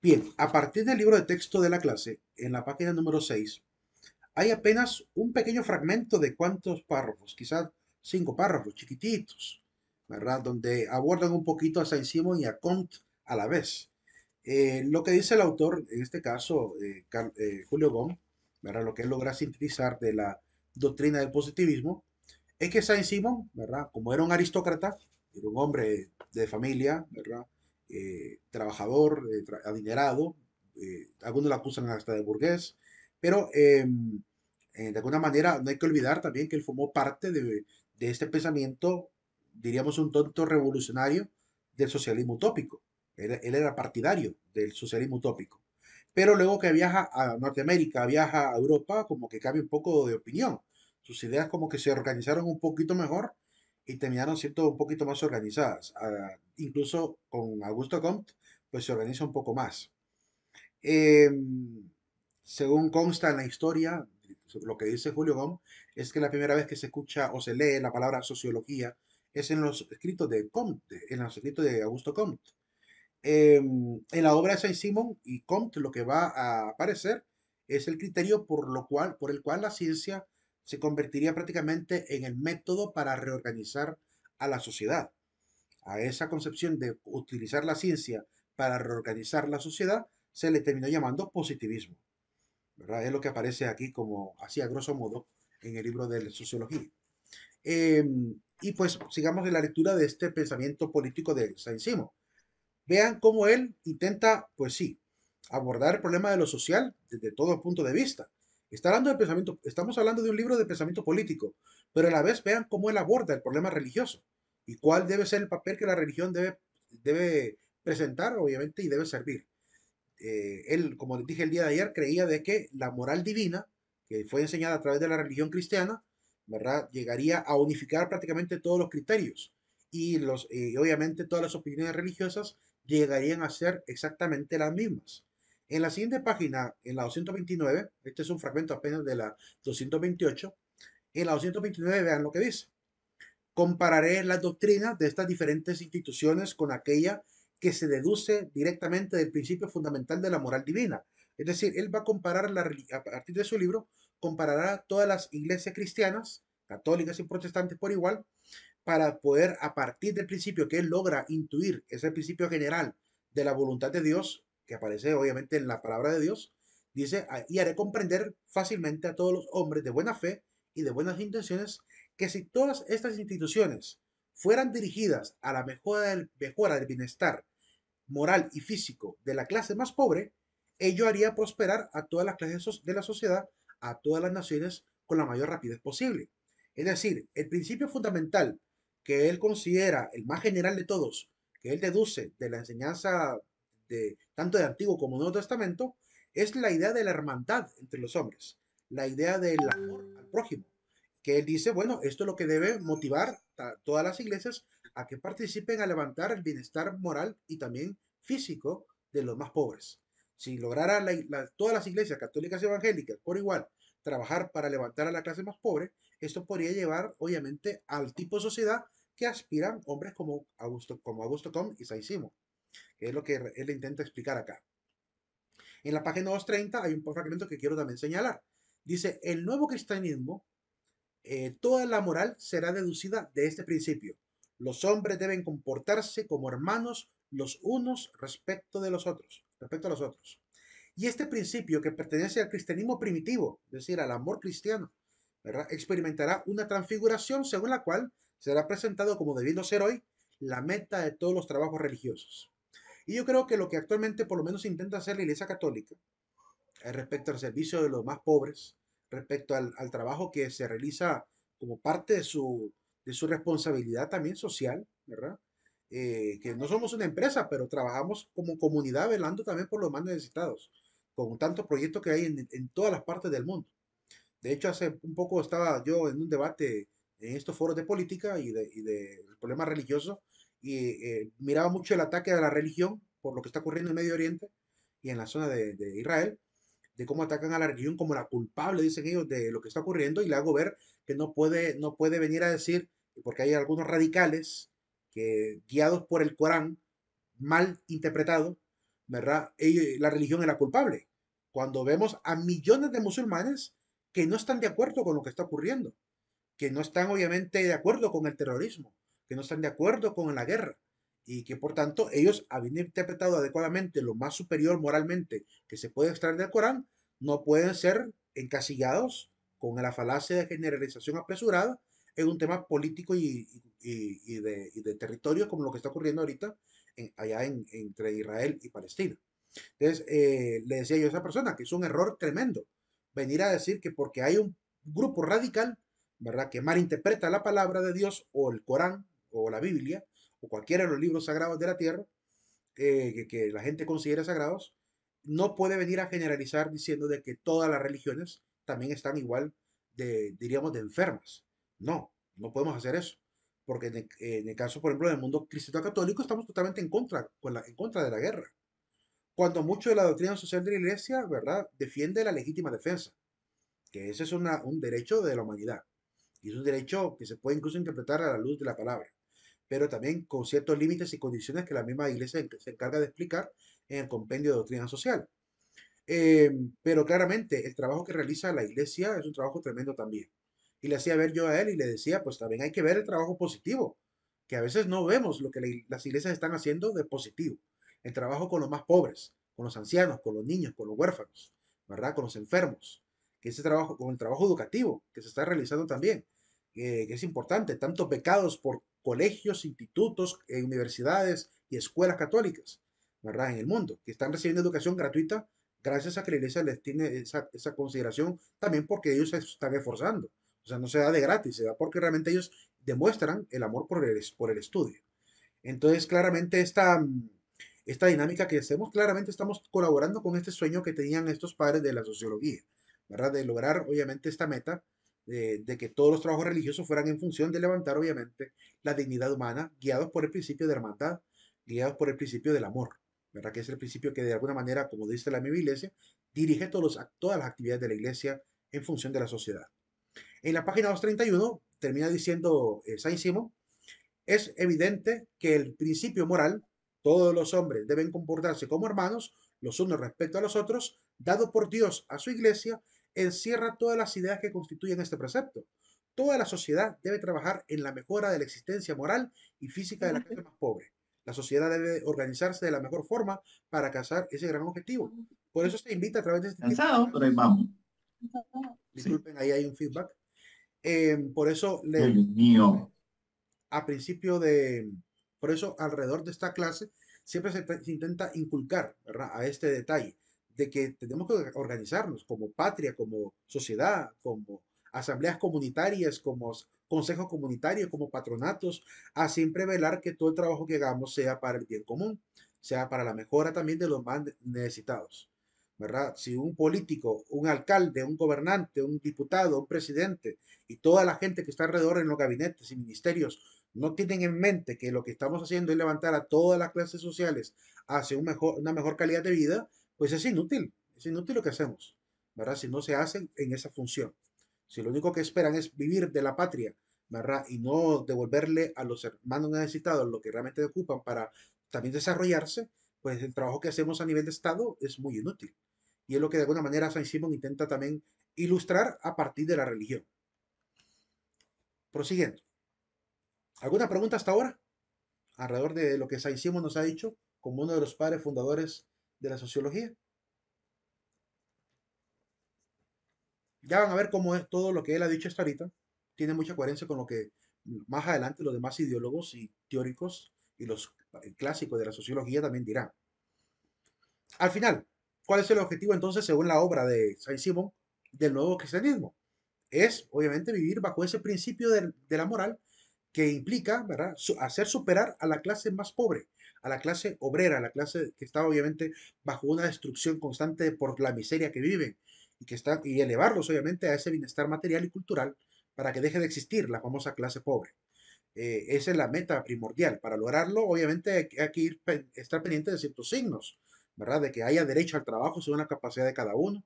Bien, a partir del libro de texto de la clase, en la página número 6, hay apenas un pequeño fragmento de cuántos párrafos, quizás cinco párrafos chiquititos, ¿verdad? Donde abordan un poquito a Saint-Simon y a Comte a la vez. Eh, lo que dice el autor, en este caso eh, eh, Julio Gón, ¿verdad? lo que él logra sintetizar de la doctrina del positivismo, es que Saint Simon, ¿verdad? como era un aristócrata, era un hombre de familia, ¿verdad? Eh, trabajador, eh, adinerado, eh, algunos lo acusan hasta de burgués, pero em, de alguna manera no hay que olvidar también que él formó parte de, este pensamiento, diríamos un tonto revolucionario del socialismo utópico. él, era partidario del socialismo utópico. Pero luego que viaja a Norteamérica, viaja a Europa, como que cambia un poco de opinión. Sus ideas como que se organizaron un poquito mejor y terminaron siendo un poquito más organizadas. Ah, incluso con Augusto Comte, pues se organiza un poco más. Em, según consta en la historia, lo que dice Julio Gom, es que la primera vez que se escucha o se lee la palabra sociología es en los escritos de Comte, en los escritos de Augusto Comte. Em, en la obra de Saint-Simon y Comte lo que va a aparecer es el criterio por, lo cual, por el cual la ciencia se convertiría prácticamente en el método para reorganizar a la sociedad. A esa concepción de utilizar la ciencia para reorganizar la sociedad se le terminó llamando positivismo. Es lo que aparece aquí como así a grosso modo en el libro de sociología. Em, y pues sigamos en la lectura de este pensamiento político de Saint-Simon. Vean cómo él intenta, pues sí, abordar el problema de lo social desde todo punto de vista, hablando de pensamiento, estamos hablando de un libro de pensamiento político, pero a la vez vean cómo él aborda el problema religioso y cuál debe ser el papel que la religión debe, debe presentar, obviamente, y debe servir. Eh, él, como les dije el día de ayer, creía de que la moral divina, que fue enseñada a través de la religión cristiana, ¿verdad? llegaría a unificar prácticamente todos los criterios y los, eh, obviamente todas las opiniones religiosas llegarían a ser exactamente las mismas. En la siguiente página, en la 229, este es un fragmento apenas de la 228, en la 229 vean lo que dice. Compararé las doctrinas de estas diferentes instituciones con aquella que se deduce directamente del principio fundamental de la moral divina. Es decir, él va a comparar, a partir de su libro, comparará todas las iglesias cristianas, católicas y protestantes por igual, para poder, a partir del principio que él logra intuir, ese principio general de la voluntad de Dios, que aparece obviamente en la palabra de Dios, dice, ah, y haré comprender fácilmente a todos los hombres de buena fe y de buenas intenciones que si todas estas instituciones fueran dirigidas a la mejora del, del bienestar moral y físico de la clase más pobre, ello haría prosperar a todas las clases de la sociedad, a todas las naciones, con la mayor rapidez posible. Es decir, el principio fundamental que él considera el más general de todos, que él deduce de la enseñanza tanto de Antiguo como Nuevo Testamento, es la idea de la hermandad entre los hombres, la idea del amor al prójimo, que él dice, bueno, esto es lo que debe motivar a todas las iglesias a que participen a levantar el bienestar moral y también físico de los más pobres. Si lograra todas las iglesias católicas y evangélicas por igual trabajar para levantar a la clase más pobre, esto podría llevar obviamente al tipo de sociedad que aspiran hombres como Augusto, como Augusto Com y Saizimo que es lo que él intenta explicar acá. En la página 230 hay un fragmento que quiero también señalar. Dice, el nuevo cristianismo, eh, toda la moral será deducida de este principio. Los hombres deben comportarse como hermanos los unos respecto de los otros, respecto a los otros. Y este principio que pertenece al cristianismo primitivo, es decir, al amor cristiano, experimentará una transfiguración según la cual será presentado como debiendo ser hoy la meta de todos los trabajos religiosos. Y yo creo que lo que actualmente por lo menos intenta hacer la Iglesia Católica eh, respecto al servicio de los más pobres, respecto al, al trabajo que se realiza como parte de su, de su responsabilidad también social, ¿verdad? Eh, que no somos una empresa, pero trabajamos como comunidad velando también por los más necesitados, con tantos proyectos que hay en, en todas las partes del mundo. De hecho, hace un poco estaba yo en un debate en estos foros de política y de, y de problemas religiosos y eh, miraba mucho el ataque a la religión por lo que está ocurriendo en Medio Oriente y en la zona de, Israel, de cómo atacan a la región como la culpable, dicen ellos, de lo que está ocurriendo, y le hago ver que no puede, no puede venir a decir, porque hay algunos radicales que, guiados por el Corán, mal interpretado, ¿verdad? la religión era culpable. Cuando vemos a millones de musulmanes que no están de acuerdo con lo que está ocurriendo, que no están obviamente de acuerdo con el terrorismo, que no están de acuerdo con la guerra, y que por tanto ellos, habiendo interpretado adecuadamente lo más superior moralmente que se puede extraer del Corán, no pueden ser encasillados con la falacia de generalización apresurada en un tema político y, de, territorio como lo que está ocurriendo ahorita allá entre Israel y Palestina. Entonces, eh, le decía yo a esa persona que es un error tremendo venir a decir que porque hay un grupo radical, ¿verdad?, que interpreta la palabra de Dios o el Corán o la Biblia, o cualquiera de los libros sagrados de la tierra, eh, que, la gente considera sagrados, no puede venir a generalizar diciendo de que todas las religiones también están igual de, diríamos, de enfermas. No, no podemos hacer eso. Porque en el, caso, por ejemplo, del mundo cristiano católico estamos totalmente en contra, en contra de la guerra. Cuando mucho de la doctrina social de la iglesia, ¿verdad?, defiende la legítima defensa, que ese es un derecho de la humanidad. Y es un derecho que se puede incluso interpretar a la luz de la palabra pero también con ciertos límites y condiciones que la misma iglesia se encarga de explicar en el compendio de doctrina social. Em, pero claramente el trabajo que realiza la iglesia es un trabajo tremendo también. Y le hacía ver yo a él y le decía, pues también hay que ver el trabajo positivo, que a veces no vemos lo que las iglesias están haciendo de positivo. El trabajo con los más pobres, con los ancianos, con los niños, con los huérfanos, ¿verdad? Con los enfermos. Que ese trabajo, con el trabajo educativo que se está realizando también, eh, que es importante. Tantos pecados por colegios, institutos, eh, universidades y escuelas católicas, ¿verdad? En el mundo, que están recibiendo educación gratuita gracias a que la iglesia les tiene esa, consideración también porque ellos se están esforzando. O sea, no se da de gratis, se da porque realmente ellos demuestran el amor por el, por el estudio. Entonces, claramente esta, esta dinámica que hacemos, claramente estamos colaborando con este sueño que tenían estos padres de la sociología, ¿verdad? De lograr, obviamente, esta meta eh, de que todos los trabajos religiosos fueran en función de levantar, obviamente, la dignidad humana, guiados por el principio de hermandad, guiados por el principio del amor, ¿verdad? Que es el principio que de alguna manera, como dice la misma iglesia, dirige todos los, todas las actividades de la iglesia en función de la sociedad. En la página 231 termina diciendo eh, Saint es evidente que el principio moral, todos los hombres deben comportarse como hermanos, los unos respecto a los otros, dado por Dios a su iglesia encierra todas las ideas que constituyen este precepto. Toda la sociedad debe trabajar en la mejora de la existencia moral y física de la gente más pobre. La sociedad debe organizarse de la mejor forma para alcanzar ese gran objetivo. Por eso se invita a través de este Disculpen, ahí hay un feedback. Em, por eso le... A principio de... Por eso alrededor de esta clase siempre se, intenta inculcar a este detalle de que tenemos que organizarnos como patria, como sociedad, como asambleas comunitarias, como consejos comunitarios, como patronatos, a siempre velar que todo el trabajo que hagamos sea para el bien común, sea para la mejora también de los más necesitados. ¿verdad? Si un político, un alcalde, un gobernante, un diputado, un presidente y toda la gente que está alrededor en los gabinetes y ministerios no tienen en mente que lo que estamos haciendo es levantar a todas las clases sociales hacia una mejor calidad de vida, pues es inútil, es inútil lo que hacemos, ¿verdad? Si no se hacen en esa función. Si lo único que esperan es vivir de la patria, ¿verdad? Y no devolverle a los hermanos necesitados lo que realmente ocupan para también desarrollarse, pues el trabajo que hacemos a nivel de Estado es muy inútil. Y es lo que de alguna manera saint Simón intenta también ilustrar a partir de la religión. Prosiguiendo. ¿Alguna pregunta hasta ahora? Alrededor de lo que saint Simón nos ha dicho como uno de los padres fundadores de la sociología. Ya van a ver cómo es todo lo que él ha dicho hasta ahorita. Tiene mucha coherencia con lo que más adelante los demás ideólogos y teóricos y los clásicos de la sociología también dirán. Al final, ¿cuál es el objetivo entonces según la obra de Saint Simon del nuevo cristianismo? Es obviamente vivir bajo ese principio de, la moral que implica ¿verdad? hacer superar a la clase más pobre a la clase obrera, a la clase que está obviamente bajo una destrucción constante por la miseria que viven y, que está, y elevarlos obviamente a ese bienestar material y cultural para que deje de existir la famosa clase pobre. Eh, esa es la meta primordial. Para lograrlo, obviamente hay, que estar pendiente de ciertos signos, ¿verdad? De que haya derecho al trabajo según la capacidad de cada uno,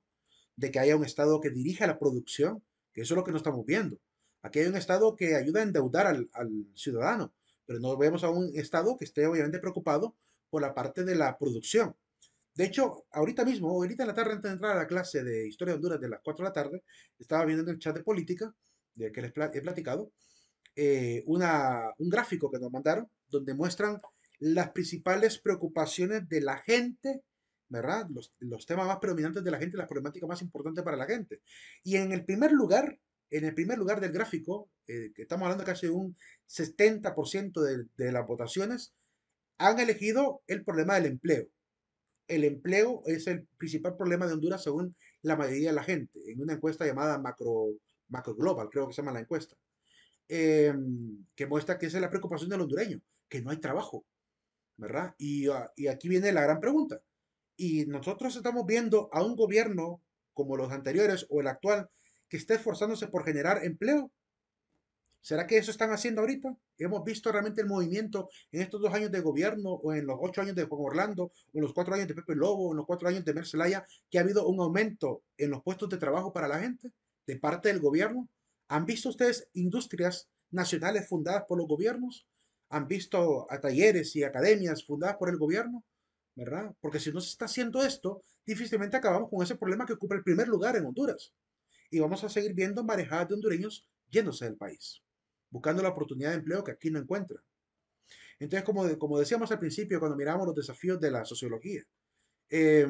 de que haya un Estado que dirija la producción, que eso es lo que no estamos viendo. Aquí hay un Estado que ayuda a endeudar al, al ciudadano, pero no vemos a un Estado que esté obviamente preocupado por la parte de la producción. De hecho, ahorita mismo, ahorita en la tarde, antes de entrar a la clase de Historia de Honduras de las 4 de la tarde, estaba viendo en el chat de política, del que les he platicado, eh, una, un gráfico que nos mandaron donde muestran las principales preocupaciones de la gente, ¿verdad? Los, los temas más predominantes de la gente, las problemáticas más importantes para la gente. Y en el primer lugar en el primer lugar del gráfico, eh, que estamos hablando casi de un 70% de, de las votaciones, han elegido el problema del empleo. El empleo es el principal problema de Honduras según la mayoría de la gente, en una encuesta llamada Macro, macro Global, creo que se llama la encuesta, em, que muestra que esa es la preocupación del hondureño, que no hay trabajo, ¿verdad? Y, ah, y aquí viene la gran pregunta. Y nosotros estamos viendo a un gobierno como los anteriores o el actual, que está esforzándose por generar empleo. ¿Será que eso están haciendo ahorita? Hemos visto realmente el movimiento en estos dos años de gobierno, o en los ocho años de Juan Orlando, o en los cuatro años de Pepe Lobo, o en los cuatro años de Mercelaya, que ha habido un aumento en los puestos de trabajo para la gente de parte del gobierno. ¿Han visto ustedes industrias nacionales fundadas por los gobiernos? ¿Han visto a talleres y academias fundadas por el gobierno? ¿Verdad? Porque si no se está haciendo esto, difícilmente acabamos con ese problema que ocupa el primer lugar en Honduras y vamos a seguir viendo marejadas de hondureños yéndose del país, buscando la oportunidad de empleo que aquí no encuentran. Entonces, como, como decíamos al principio, cuando miramos los desafíos de la sociología, eh,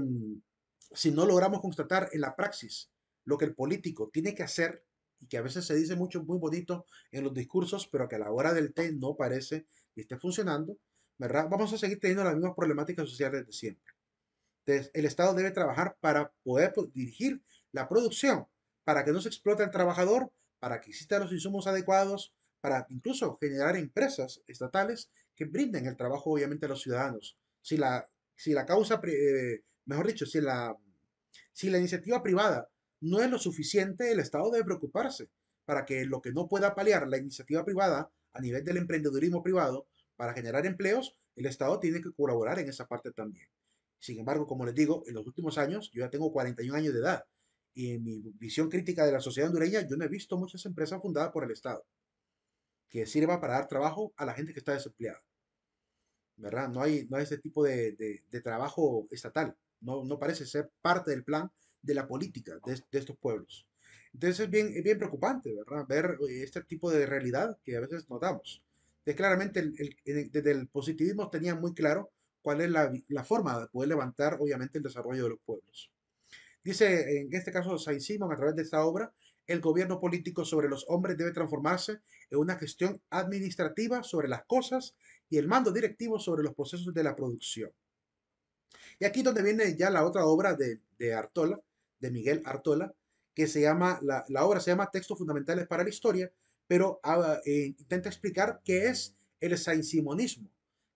si no logramos constatar en la praxis lo que el político tiene que hacer, y que a veces se dice mucho, muy bonito en los discursos, pero que a la hora del té no parece que esté funcionando, ¿verdad? Vamos a seguir teniendo las mismas problemáticas sociales de siempre. Entonces, el Estado debe trabajar para poder dirigir la producción para que no se explote al trabajador, para que existan los insumos adecuados, para incluso generar empresas estatales que brinden el trabajo obviamente a los ciudadanos. Si la, si la causa, eh, mejor dicho, si la, si la iniciativa privada no es lo suficiente, el Estado debe preocuparse para que lo que no pueda paliar la iniciativa privada a nivel del emprendedurismo privado para generar empleos, el Estado tiene que colaborar en esa parte también. Sin embargo, como les digo, en los últimos años, yo ya tengo 41 años de edad y en mi visión crítica de la sociedad hondureña, yo no he visto muchas empresas fundadas por el Estado que sirva para dar trabajo a la gente que está desempleada. ¿Verdad? No hay, no ese tipo de, trabajo estatal. No, no, parece ser parte del plan de la política de, estos pueblos. Entonces es bien, bien preocupante, ¿verdad? Ver eh, este tipo de realidad que a veces notamos. Entonces, claramente, desde el positivismo tenía muy claro cuál es la, la forma de poder levantar, obviamente, el desarrollo de los pueblos. Dice, en este caso, Saint simon a través de esta obra, el gobierno político sobre los hombres debe transformarse en una gestión administrativa sobre las cosas y el mando directivo sobre los procesos de la producción. Y aquí donde viene ya la otra obra de, de Artola, de Miguel Artola, que se llama, la, la, obra se llama Textos Fundamentales para la Historia, pero ah, eh, intenta explicar qué es el saint-simonismo,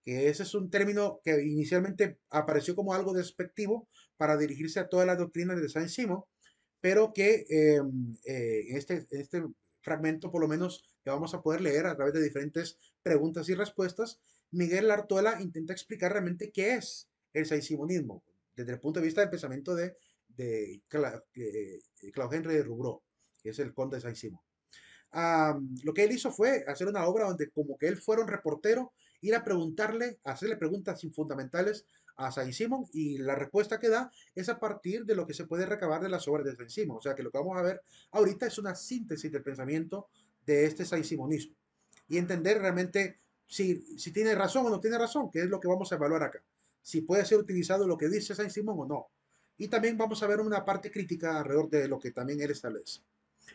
que ese es un término que inicialmente apareció como algo despectivo, para dirigirse a toda la doctrina de San simon pero que em, eh, en este, este fragmento, por lo menos, que vamos a poder leer a través de diferentes preguntas y respuestas, Miguel Artola intenta explicar realmente qué es el Saint-Simonismo, desde el punto de vista del pensamiento de, de, eh, Claude Henry de Rubro, que es el conde de San simon lo que él hizo fue hacer una obra donde como que él fuera un reportero, ir a preguntarle, hacerle preguntas fundamentales a Saint Simon y la respuesta que da es a partir de lo que se puede recabar de las obras de Saint Simon. O sea que lo que vamos a ver ahorita es una síntesis del pensamiento de este Saint Simonismo y entender realmente si, si tiene razón o no tiene razón, que es lo que vamos a evaluar acá. Si puede ser utilizado lo que dice Saint Simon o no. Y también vamos a ver una parte crítica alrededor de lo que también él establece.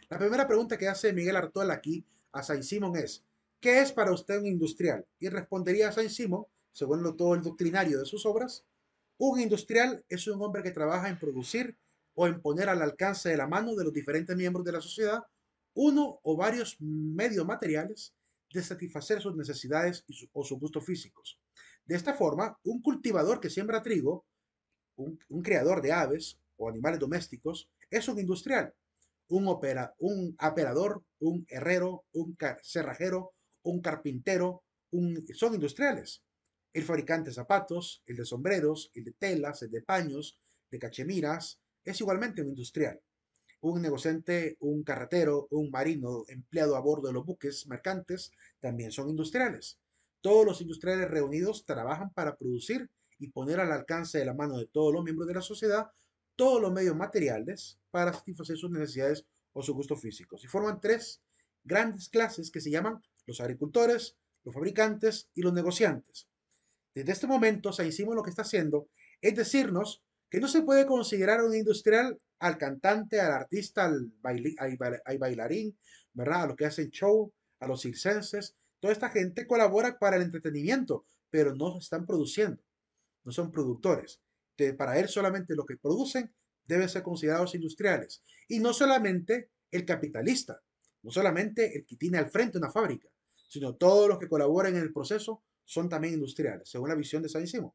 La primera pregunta que hace Miguel Artola aquí a Saint Simon es, ¿qué es para usted un industrial? Y respondería a Saint Simon según lo, todo el doctrinario de sus obras, un industrial es un hombre que trabaja en producir o en poner al alcance de la mano de los diferentes miembros de la sociedad uno o varios medios materiales de satisfacer sus necesidades o sus gustos físicos. De esta forma, un cultivador que siembra trigo, un, creador de aves o animales domésticos, es un industrial, un, opera, un operador, un herrero, un cerrajero, un carpintero, son industriales el fabricante de zapatos, el de sombreros, el de telas, el de paños, de cachemiras, es igualmente un industrial. Un negociante, un carretero, un marino empleado a bordo de los buques mercantes también son industriales. Todos los industriales reunidos trabajan para producir y poner al alcance de la mano de todos los miembros de la sociedad todos los medios materiales para satisfacer sus necesidades o sus gusto físicos. Y forman tres grandes clases que se llaman los agricultores, los fabricantes y los negociantes. Desde este momento, se hicimos lo que está haciendo es decirnos que no se puede considerar un industrial al cantante, al artista, al, bailarín, ¿verdad? A los que hacen show, a los circenses. Toda esta gente colabora para el entretenimiento, pero no están produciendo, no son productores. para él solamente lo que producen deben ser considerados industriales. Y no solamente el capitalista, no solamente el que tiene al frente una fábrica, sino todos los que colaboran en el proceso son también industriales, según la visión de Saint Simon.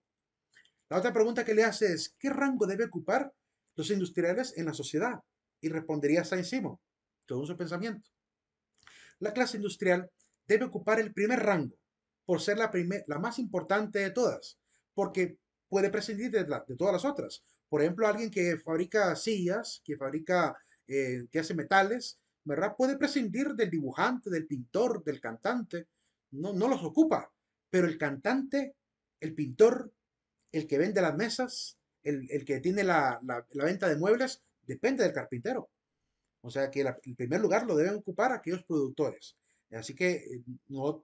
La otra pregunta que le hace es, ¿qué rango debe ocupar los industriales en la sociedad? Y respondería Saint Simon, todo su pensamiento. La clase industrial debe ocupar el primer rango, por ser la, la más importante de todas, porque puede prescindir de, de, todas las otras. Por ejemplo, alguien que fabrica sillas, que fabrica, eh, que hace metales, Puede prescindir del dibujante, del pintor, del cantante. No, no los ocupa, pero el cantante, el pintor, el que vende las mesas, el, que tiene la, venta de muebles, depende del carpintero. O sea que el primer lugar lo deben ocupar aquellos productores. Así que eh,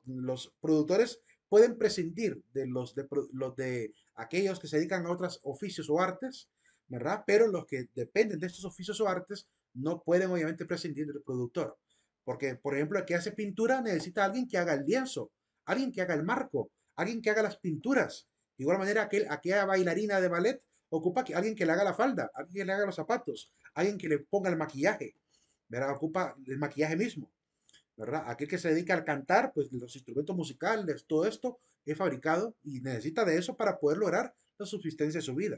los productores pueden prescindir de los de aquellos que se dedican a otros oficios o artes, ¿verdad? Pero los que dependen de estos oficios o artes no pueden obviamente prescindir del productor. Porque, por ejemplo, el que hace pintura necesita a alguien que haga el lienzo alguien que haga el marco, alguien que haga las pinturas. De igual manera, aquel, aquella bailarina de ballet ocupa que alguien que le haga la falda, alguien que le haga los zapatos, alguien que le ponga el maquillaje, ¿verdad? Ocupa el maquillaje mismo, ¿verdad? Aquel que se dedica al cantar, pues los instrumentos musicales, todo esto es fabricado y necesita de eso para poder lograr la subsistencia de su vida.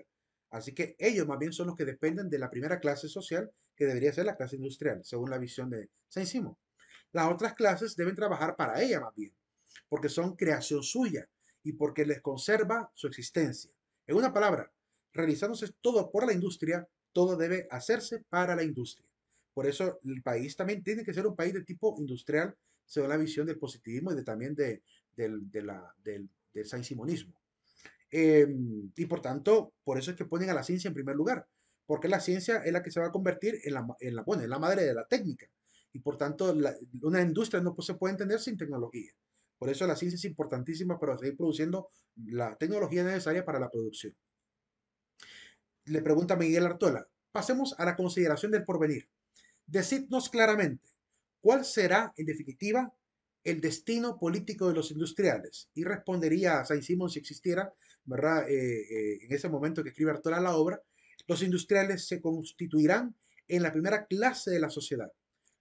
Así que ellos más bien son los que dependen de la primera clase social, que debería ser la clase industrial, según la visión de Saint Simon. Las otras clases deben trabajar para ella más bien, porque son creación suya y porque les conserva su existencia. En una palabra, realizándose todo por la industria, todo debe hacerse para la industria. Por eso el país también tiene que ser un país de tipo industrial, según la visión del positivismo y también de, del, de del, del em, y por tanto, por eso es que ponen a la ciencia en primer lugar, porque la ciencia es la que se va a convertir en la, en la madre de la técnica. Y por tanto, una industria no se puede entender sin tecnología. Por eso la ciencia es importantísima para seguir produciendo la tecnología necesaria para la producción. Le pregunta Miguel Artola, pasemos a la consideración del porvenir. Decidnos claramente, ¿cuál será, en definitiva, el destino político de los industriales? Y respondería a Saint Simon si existiera, ¿verdad? Eh, eh, en ese momento que escribe Artola la obra, los industriales se constituirán en la primera clase de la sociedad.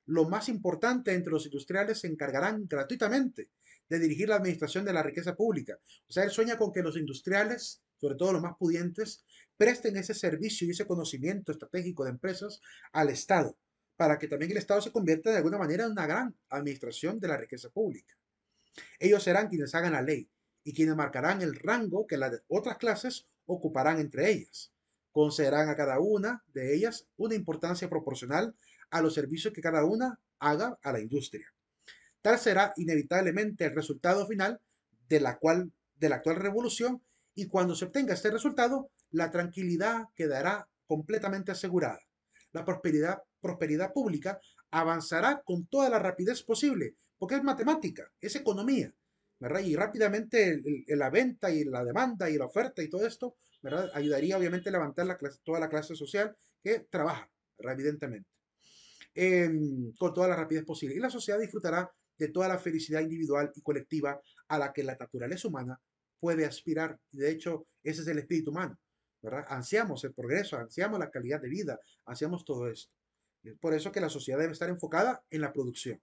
Lo más importante entre los industriales se encargarán gratuitamente de dirigir la administración de la riqueza pública. O sea, él sueña con que los industriales, sobre todo los más pudientes, presten ese servicio y ese conocimiento estratégico de empresas al Estado, para que también el Estado se convierta de alguna manera en una gran administración de la riqueza pública. Ellos serán quienes hagan la ley y quienes marcarán el rango que las otras clases ocuparán entre ellas. Concederán a cada una de ellas una importancia proporcional a los servicios que cada una haga a la industria. Tal será inevitablemente el resultado final de la, cual, de la actual revolución y cuando se obtenga este resultado, la tranquilidad quedará completamente asegurada. La prosperidad, prosperidad pública avanzará con toda la rapidez posible, porque es matemática, es economía. Y rápidamente la venta y la demanda y la oferta y todo esto, Ayudaría obviamente a levantar toda la clase social que trabaja, evidentemente, em, con toda la rapidez posible. Y la sociedad disfrutará de toda la felicidad individual y colectiva a la que la naturaleza humana puede aspirar. de hecho, ese es el espíritu humano, ¿verdad? Ansiamos el progreso, ansiamos la calidad de vida, ansiamos todo esto. Es por eso que la sociedad debe estar enfocada en la producción,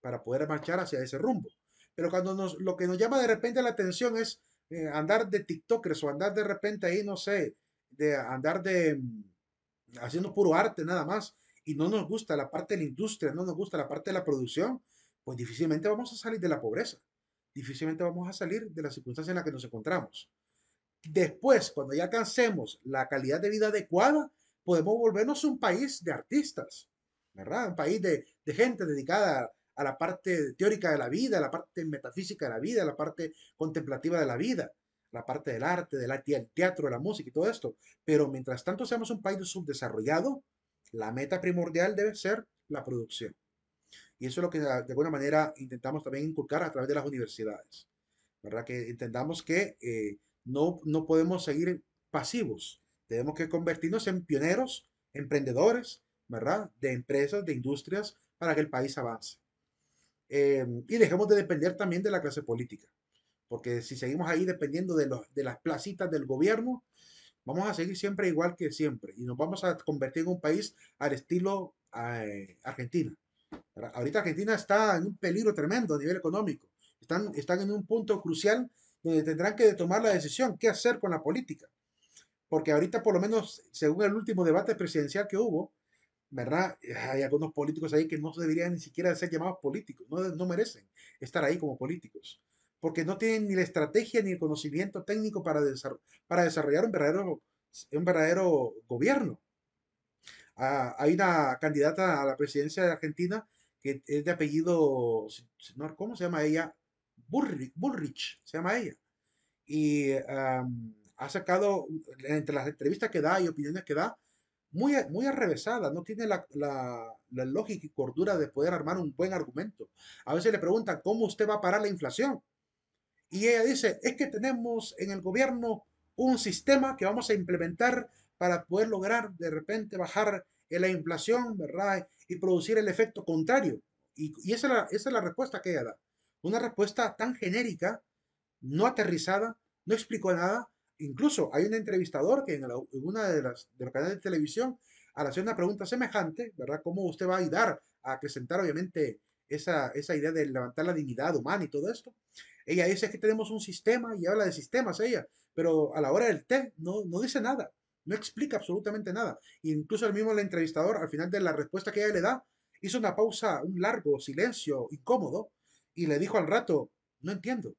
para poder marchar hacia ese rumbo. Pero cuando nos, lo que nos llama de repente la atención es eh, andar de TikTokers o andar de repente ahí, no sé, de andar de mm, haciendo puro arte nada más y no nos gusta la parte de la industria, no nos gusta la parte de la producción, pues difícilmente vamos a salir de la pobreza, difícilmente vamos a salir de la circunstancia en la que nos encontramos. Después, cuando ya alcancemos la calidad de vida adecuada, podemos volvernos un país de artistas, ¿verdad? Un país de, gente dedicada a la parte teórica de la vida, a la parte metafísica de la vida, a la parte contemplativa de la vida, la parte del arte, del teatro, de la música y todo esto. Pero mientras tanto seamos un país subdesarrollado, la meta primordial debe ser la producción. Y eso es lo que ah, de alguna manera intentamos también inculcar a través de las universidades, ¿verdad? Que entendamos que eh, no, podemos seguir pasivos, tenemos que convertirnos en pioneros, emprendedores, ¿verdad? De empresas, de industrias, para que el país avance. Eh, y dejemos de depender también de la clase política, porque si seguimos ahí dependiendo de, las placitas del gobierno, vamos a seguir siempre igual que siempre y nos vamos a convertir en un país al estilo argentino eh, Argentina, Ahorita Argentina está en un peligro tremendo a nivel económico. Están, están en un punto crucial donde tendrán que tomar la decisión qué hacer con la política. Porque ahorita, por lo menos, según el último debate presidencial que hubo, ¿verdad? Hay algunos políticos ahí que no deberían ni siquiera ser llamados políticos, no, no merecen estar ahí como políticos, porque no tienen ni la estrategia ni el conocimiento técnico para, para desarrollar un verdadero, un verdadero gobierno. Ah, hay una candidata a la presidencia de Argentina que es de apellido, ¿cómo se llama ella? Bullrich, se llama ella. Y ha sacado, entre las entrevistas que da y opiniones que da, muy, muy arrevesada, no tiene la, la, la, lógica y cordura de poder armar un buen argumento. A veces le preguntan, ¿cómo usted va a parar la inflación? Y ella dice, es que tenemos en el gobierno un sistema que vamos a implementar para poder lograr de repente bajar la inflación, ¿verdad? Y producir el efecto contrario. Y, esa, es la, respuesta que ella da. Una respuesta tan genérica, no aterrizada, no explicó nada. Incluso hay un entrevistador que en, una de las, de los canales de televisión, al hacer una pregunta semejante, ¿verdad? ¿Cómo usted va a ayudar a acrecentar, obviamente, esa, idea de levantar la dignidad humana y todo esto? Ella dice que tenemos un sistema y habla de sistemas ella, pero a la hora del té no dice nada. No explica absolutamente nada. Incluso el mismo el entrevistador, al final de la respuesta que ella le da, hizo una pausa, un largo silencio incómodo, y le dijo al rato, no entiendo.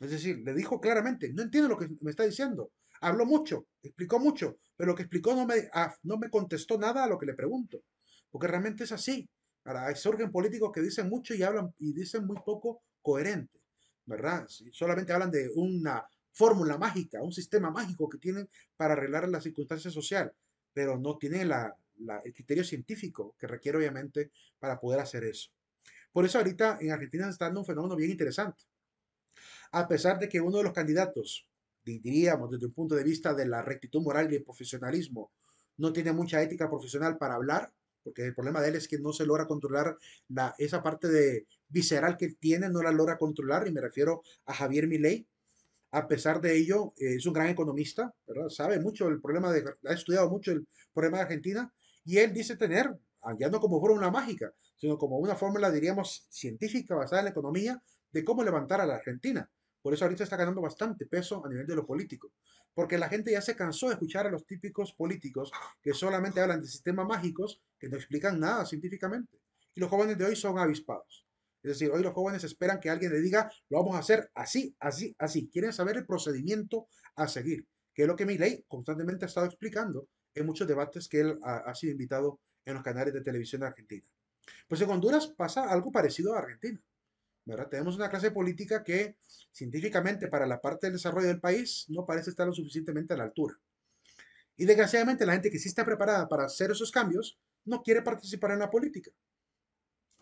Es decir, le dijo claramente, no entiendo lo que me está diciendo. Habló mucho, explicó mucho, pero lo que explicó no me, ah, no me contestó nada a lo que le pregunto. Porque realmente es así. Ahora, surgen políticos que dicen mucho y hablan y dicen muy poco coherente, ¿verdad? Solamente hablan de una fórmula mágica, un sistema mágico que tienen para arreglar la circunstancia social, pero no tiene el criterio científico que requiere obviamente para poder hacer eso. Por eso ahorita en Argentina se está dando un fenómeno bien interesante. A pesar de que uno de los candidatos, diríamos desde un punto de vista de la rectitud moral y el profesionalismo, no tiene mucha ética profesional para hablar, porque el problema de él es que no se logra controlar esa parte de visceral que tiene, no la logra controlar, y me refiero a Javier Milei, a pesar de ello, eh, es un gran economista, sabe mucho el problema, de, ha estudiado mucho el problema de Argentina, y él dice tener, ah, ya no como una mágica, sino como una fórmula, diríamos, científica basada en la economía de cómo levantar a la Argentina. Por eso ahorita está ganando bastante peso a nivel de lo político, porque la gente ya se cansó de escuchar a los típicos políticos que solamente hablan de sistemas mágicos que no explican nada científicamente. Y los jóvenes de hoy son avispados. Es decir, hoy los jóvenes esperan que alguien le diga, lo vamos a hacer así, así, así. Quieren saber el procedimiento a seguir, que es lo que ley constantemente ha estado explicando en muchos debates que él ha, sido invitado en los canales de televisión de Argentina. Pues en Honduras pasa algo parecido a Argentina. ¿verdad? Tenemos una clase política que científicamente para la parte del desarrollo del país no parece estar lo suficientemente a la altura. Y desgraciadamente la gente que sí está preparada para hacer esos cambios no quiere participar en la política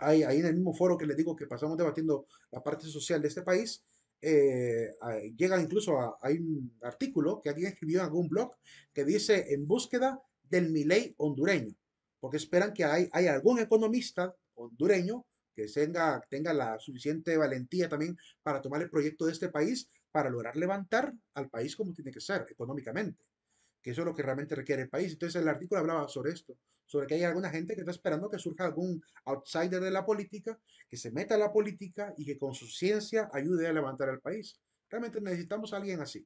ahí, ahí en el mismo foro que les digo que pasamos debatiendo la parte social de este país, eh, llega incluso a, un artículo que alguien escribió en algún blog que dice en búsqueda del Miley hondureño, porque esperan que hay, hay algún economista hondureño que tenga, tenga la suficiente valentía también para tomar el proyecto de este país para lograr levantar al país como tiene que ser económicamente, que eso es lo que realmente requiere el país. Entonces el artículo hablaba sobre esto, sobre que hay alguna gente que está esperando que surja algún outsider de la política, que se meta a la política y que con su ciencia ayude a levantar al país. Realmente necesitamos a alguien así,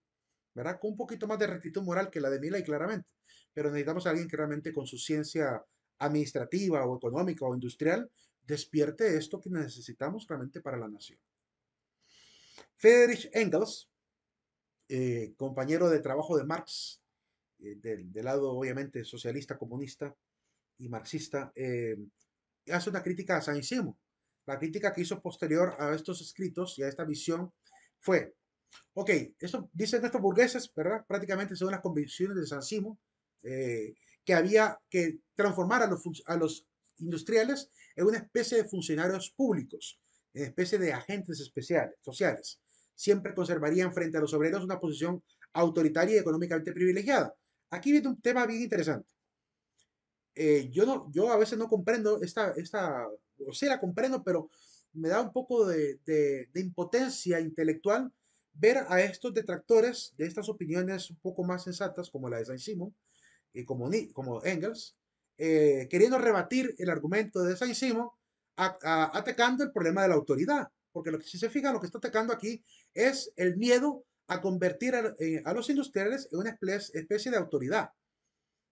¿verdad? Con un poquito más de rectitud moral que la de Mila y claramente, pero necesitamos a alguien que realmente con su ciencia administrativa o económica o industrial despierte esto que necesitamos realmente para la nación. Friedrich Engels, eh, compañero de trabajo de Marx, eh, del, lado obviamente socialista comunista, y marxista, eh, hace una crítica a San Simo. La crítica que hizo posterior a estos escritos y a esta visión fue, ok, esto dicen estos burgueses, ¿verdad? Prácticamente según las convicciones de San Simo, eh, que había que transformar a los, a los industriales en una especie de funcionarios públicos, en especie de agentes especiales, sociales. Siempre conservarían frente a los obreros una posición autoritaria y económicamente privilegiada. Aquí viene un tema bien interesante. Eh, yo, no, yo a veces no comprendo esta, esta, o sí la comprendo, pero me da un poco de, de, impotencia intelectual ver a estos detractores de estas opiniones un poco más sensatas, como la de Saint-Simon y eh, como, como Engels, eh, queriendo rebatir el argumento de Saint-Simon atacando el problema de la autoridad. Porque lo que, si se fijan, lo que está atacando aquí es el miedo a convertir a, a los industriales en una especie de autoridad.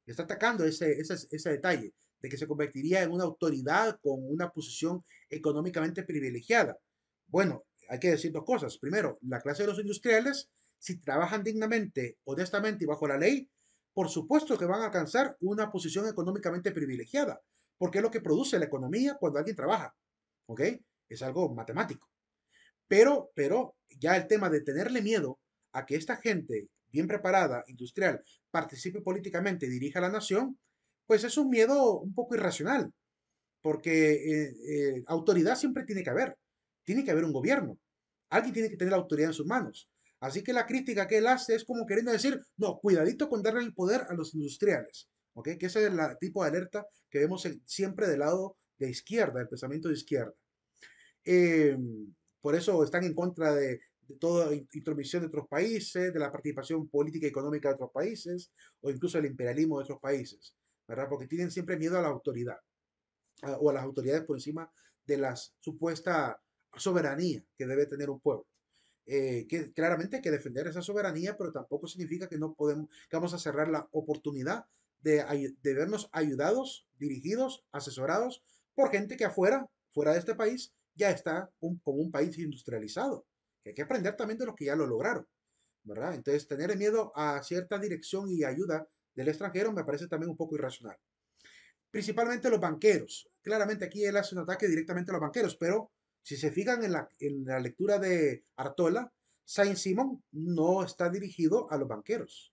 Está atacando ese, ese, detalle de que se convertiría en una autoridad con una posición económicamente privilegiada. Bueno, hay que decir dos cosas. Primero, la clase de los industriales, si trabajan dignamente, honestamente y bajo la ley, por supuesto que van a alcanzar una posición económicamente privilegiada, porque es lo que produce la economía cuando alguien trabaja. ¿Ok? Es algo matemático. Pero, pero ya el tema de tenerle miedo a que esta gente bien preparada, industrial, participe políticamente, dirija a la nación, pues es un miedo un poco irracional, porque eh, eh, autoridad siempre tiene que haber, tiene que haber un gobierno, alguien tiene que tener la autoridad en sus manos. Así que la crítica que él hace es como queriendo decir, no, cuidadito con darle el poder a los industriales, ¿ok? Que ese es el tipo de alerta que vemos siempre del lado de izquierda, el pensamiento de izquierda. Em, por eso están en contra de de toda intromisión de otros países, de la participación política y económica de otros países, o incluso el imperialismo de otros países, ¿verdad? Porque tienen siempre miedo a la autoridad, o a las autoridades por encima de la supuesta soberanía que debe tener un pueblo. Eh, que claramente hay que defender esa soberanía, pero tampoco significa que no podemos, que vamos a cerrar la oportunidad de, de vernos ayudados, dirigidos, asesorados por gente que afuera, fuera de este país, ya está como un país industrializado que hay que aprender también de los que ya lo lograron, ¿verdad? Entonces, tener miedo a cierta dirección y ayuda del extranjero me parece también un poco irracional. Principalmente los banqueros. Claramente aquí él hace un ataque directamente a los banqueros, pero si se fijan en la, en la lectura de Artola, Saint Simon no está dirigido a los banqueros.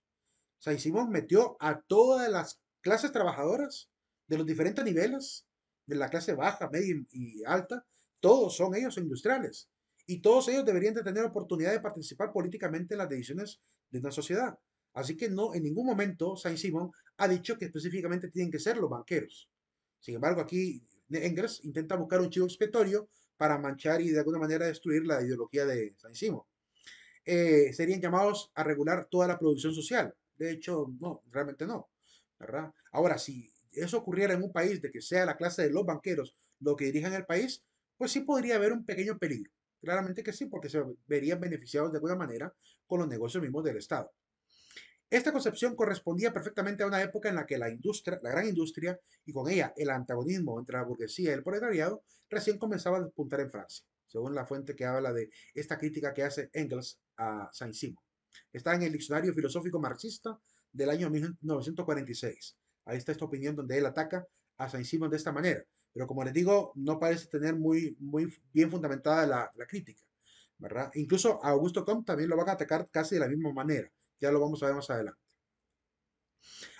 Saint Simon metió a todas las clases trabajadoras de los diferentes niveles, de la clase baja, media y alta, todos son ellos industriales. Y todos ellos deberían de tener oportunidad de participar políticamente en las decisiones de una sociedad. Así que no, en ningún momento Saint Simon ha dicho que específicamente tienen que ser los banqueros. Sin embargo, aquí Engels intenta buscar un chivo expiatorio para manchar y de alguna manera destruir la ideología de Saint Simon. Eh, serían llamados a regular toda la producción social. De hecho, no, realmente no. Ahora, si eso ocurriera en un país de que sea la clase de los banqueros lo que dirijan el país, pues sí podría haber un pequeño peligro. Claramente que sí, porque se verían beneficiados de alguna manera con los negocios mismos del Estado. Esta concepción correspondía perfectamente a una época en la que la industria, la gran industria, y con ella el antagonismo entre la burguesía y el proletariado, recién comenzaba a despuntar en Francia, según la fuente que habla de esta crítica que hace Engels a Saint-Simon. Está en el diccionario filosófico marxista del año 1946. Ahí está esta opinión donde él ataca a Saint-Simon de esta manera. Pero como les digo, no parece tener muy, muy bien fundamentada la, la crítica, ¿verdad? Incluso a Augusto Comte también lo van a atacar casi de la misma manera. Ya lo vamos a ver más adelante.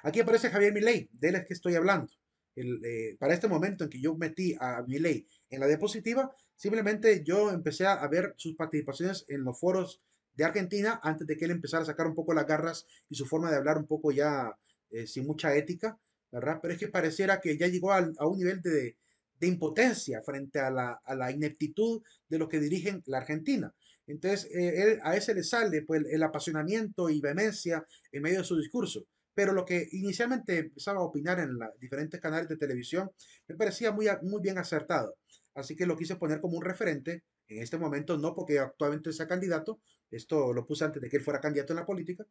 Aquí aparece Javier Milei, de él es que estoy hablando. El, eh, para este momento en que yo metí a Milei en la diapositiva, simplemente yo empecé a ver sus participaciones en los foros de Argentina antes de que él empezara a sacar un poco las garras y su forma de hablar un poco ya eh, sin mucha ética pero es que pareciera que ya llegó a, un nivel de, impotencia frente a la, ineptitud de los que dirigen la Argentina. Entonces, eh, a ese le sale pues, el, apasionamiento y vehemencia en medio de su discurso. Pero lo que inicialmente empezaba a opinar en los diferentes canales de televisión me parecía muy, muy bien acertado. Así que lo quise poner como un referente. En este momento no, porque actualmente sea candidato. Esto lo puse antes de que él fuera candidato en la política.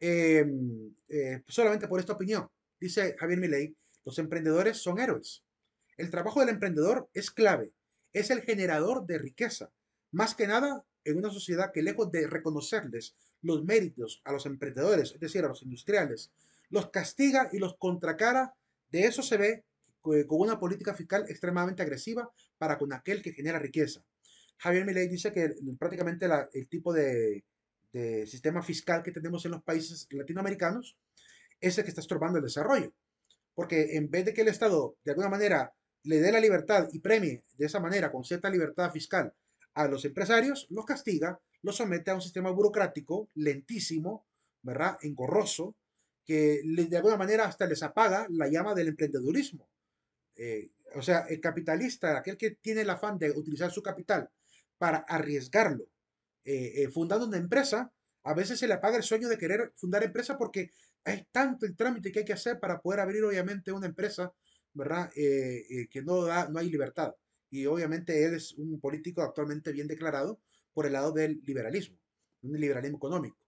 Eh, eh, solamente por esta opinión dice Javier Milei, los emprendedores son héroes. El trabajo del emprendedor es clave, es el generador de riqueza. Más que nada en una sociedad que lejos de reconocerles los méritos a los emprendedores, es decir, a los industriales, los castiga y los contracara, de eso se ve con una política fiscal extremadamente agresiva para con aquel que genera riqueza. Javier Milei dice que prácticamente el tipo de sistema fiscal que tenemos en los países latinoamericanos es que está estorbando el desarrollo. Porque en vez de que el Estado, de alguna manera, le dé la libertad y premie de esa manera, con cierta libertad fiscal, a los empresarios, los castiga, los somete a un sistema burocrático lentísimo, ¿verdad? Engorroso, que de alguna manera hasta les apaga la llama del emprendedurismo. Eh, o sea, el capitalista, aquel que tiene el afán de utilizar su capital para arriesgarlo, eh, eh, fundando una empresa, a veces se le apaga el sueño de querer fundar empresa porque es tanto el trámite que hay que hacer para poder abrir obviamente una empresa, ¿verdad? Eh, eh, que no, da, no hay libertad. Y obviamente él es un político actualmente bien declarado por el lado del liberalismo, un liberalismo económico.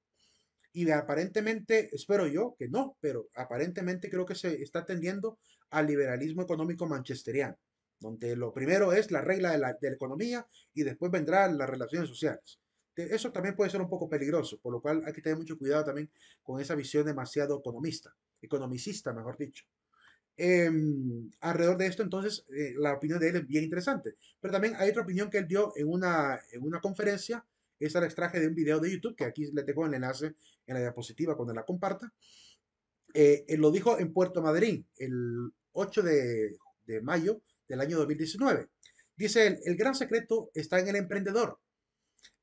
Y aparentemente, espero yo que no, pero aparentemente creo que se está tendiendo al liberalismo económico manchesteriano, donde lo primero es la regla de la economía y después vendrán las relaciones sociales eso también puede ser un poco peligroso, por lo cual hay que tener mucho cuidado también con esa visión demasiado economista, economicista, mejor dicho. Em, alrededor de esto, entonces, eh, la opinión de él es bien interesante. Pero también hay otra opinión que él dio en una, en una conferencia, esa la extraje de un video de YouTube, que aquí le tengo el enlace en la diapositiva cuando la comparta. Eh, él lo dijo en Puerto Madryn, el 8 de, de mayo del año 2019. Dice él, el gran secreto está en el emprendedor,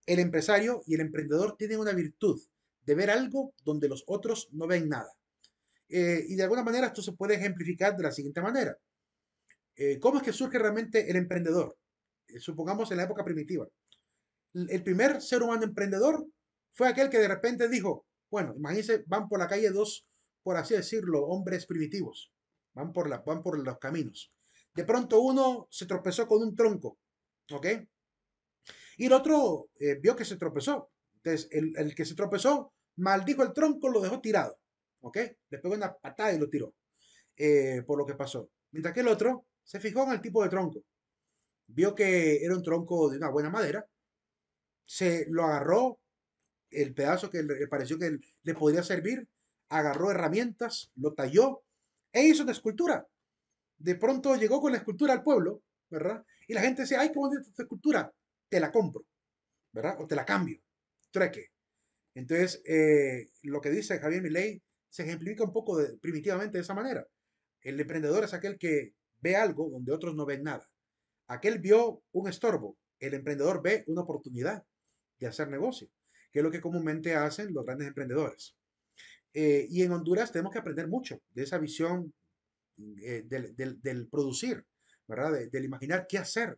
el empresario y el emprendedor tienen una virtud de ver algo donde los otros no ven nada. Eh, y de alguna manera esto se puede ejemplificar de la siguiente manera. Eh, ¿Cómo es que surge realmente el emprendedor? Eh, supongamos en la época primitiva. El primer ser humano emprendedor fue aquel que de repente dijo, bueno, imagínense, van por la calle dos, por así decirlo, hombres primitivos. Van por, la, van por los caminos. De pronto uno se tropezó con un tronco, ¿ok? Y el otro eh, vio que se tropezó. Entonces, el, que se tropezó maldijo el tronco, lo dejó tirado. ¿Ok? Le pegó una patada y lo tiró. Eh, por lo que pasó. Mientras que el otro se fijó en el tipo de tronco. Vio que era un tronco de una buena madera. Se lo agarró, el pedazo que le pareció que le podría servir, agarró herramientas, lo talló e hizo una escultura. De pronto llegó con la escultura al pueblo, ¿verdad? Y la gente decía, ay, qué bonita esta escultura te la compro, ¿verdad? O te la cambio, trueque. Entonces, eh, lo que dice Javier Milei se ejemplifica un poco primitivamente de esa manera. El emprendedor es aquel que ve algo donde otros no ven nada. Aquel vio un estorbo, el emprendedor ve una oportunidad de hacer negocio, que es lo que comúnmente hacen los grandes emprendedores. Eh, y en Honduras tenemos que aprender mucho de esa visión eh, del, producir, ¿verdad? del imaginar qué hacer